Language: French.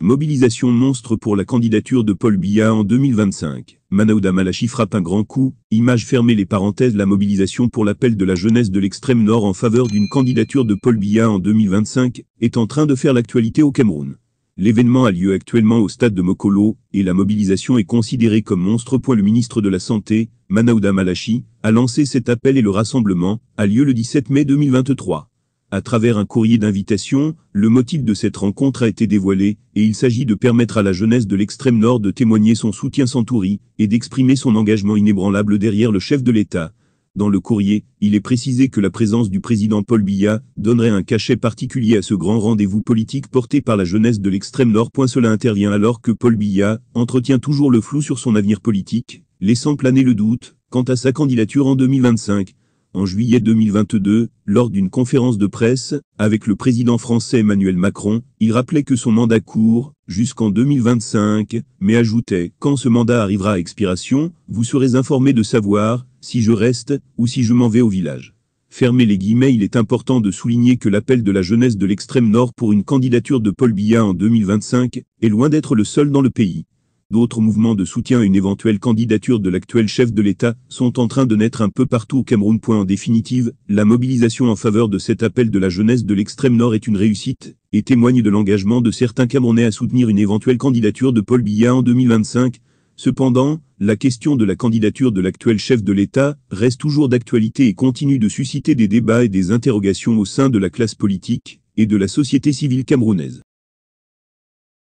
Mobilisation monstre pour la candidature de Paul Biya en 2025. Manaouda Malachi frappe un grand coup, image fermée les parenthèses La mobilisation pour l'appel de la jeunesse de l'extrême nord en faveur d'une candidature de Paul Biya en 2025 est en train de faire l'actualité au Cameroun. L'événement a lieu actuellement au stade de Mokolo, et la mobilisation est considérée comme monstre. Point le ministre de la Santé, Manaouda Malachi, a lancé cet appel et le rassemblement a lieu le 17 mai 2023. À travers un courrier d'invitation, le motif de cette rencontre a été dévoilé, et il s'agit de permettre à la jeunesse de l'extrême nord de témoigner son soutien sans touris, et d'exprimer son engagement inébranlable derrière le chef de l'État. Dans le courrier, il est précisé que la présence du président Paul Biya donnerait un cachet particulier à ce grand rendez-vous politique porté par la jeunesse de l'extrême nord. Cela intervient alors que Paul Biya entretient toujours le flou sur son avenir politique, laissant planer le doute quant à sa candidature en 2025 en juillet 2022, lors d'une conférence de presse, avec le président français Emmanuel Macron, il rappelait que son mandat court, jusqu'en 2025, mais ajoutait « Quand ce mandat arrivera à expiration, vous serez informé de savoir si je reste ou si je m'en vais au village ». Fermez les guillemets, il est important de souligner que l'appel de la jeunesse de l'extrême nord pour une candidature de Paul Biya en 2025 est loin d'être le seul dans le pays. D'autres mouvements de soutien à une éventuelle candidature de l'actuel chef de l'État sont en train de naître un peu partout au Cameroun. En définitive, la mobilisation en faveur de cet appel de la jeunesse de l'extrême nord est une réussite et témoigne de l'engagement de certains Camerounais à soutenir une éventuelle candidature de Paul Biya en 2025. Cependant, la question de la candidature de l'actuel chef de l'État reste toujours d'actualité et continue de susciter des débats et des interrogations au sein de la classe politique et de la société civile camerounaise.